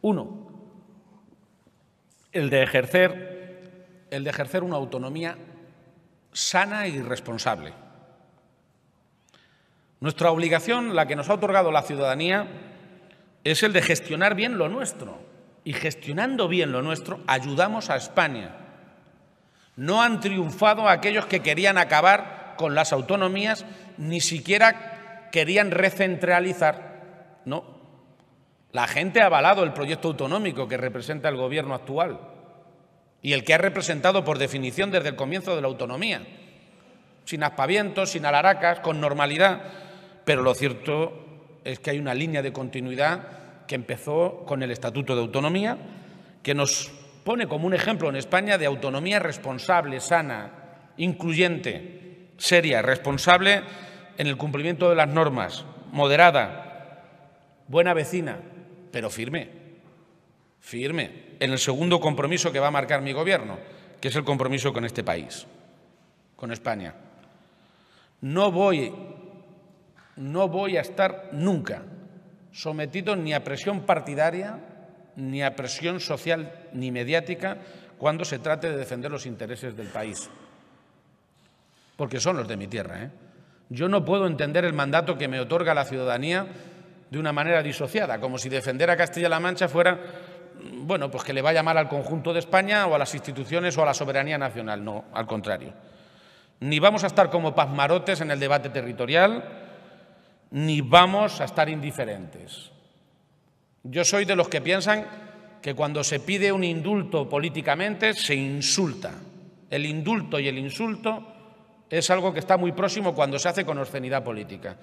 Uno, el de ejercer, el de ejercer una autonomía sana y responsable. Nuestra obligación, la que nos ha otorgado la ciudadanía, es el de gestionar bien lo nuestro. Y gestionando bien lo nuestro, ayudamos a España. No han triunfado aquellos que querían acabar con las autonomías, ni siquiera querían recentralizar. No, la gente ha avalado el proyecto autonómico que representa el gobierno actual y el que ha representado por definición desde el comienzo de la autonomía, sin aspavientos, sin alaracas, con normalidad, pero lo cierto es que hay una línea de continuidad que empezó con el Estatuto de Autonomía, que nos pone como un ejemplo en España de autonomía responsable, sana, incluyente, seria, responsable en el cumplimiento de las normas, moderada, buena vecina, pero firme, firme, en el segundo compromiso que va a marcar mi gobierno, que es el compromiso con este país, con España. No voy, no voy a estar nunca sometido ni a presión partidaria, ni a presión social, ni mediática, cuando se trate de defender los intereses del país. Porque son los de mi tierra. ¿eh? Yo no puedo entender el mandato que me otorga la ciudadanía de una manera disociada, como si defender a Castilla-La Mancha fuera, mm, bueno, pues que le vaya llamar al conjunto de España o a las instituciones o a la soberanía nacional. No, al contrario. Ni vamos a estar como pasmarotes en el debate territorial, ni vamos a estar indiferentes. Yo soy de los que piensan que cuando se pide un indulto políticamente se insulta. El indulto y el insulto es algo que está muy próximo cuando se hace con obscenidad política.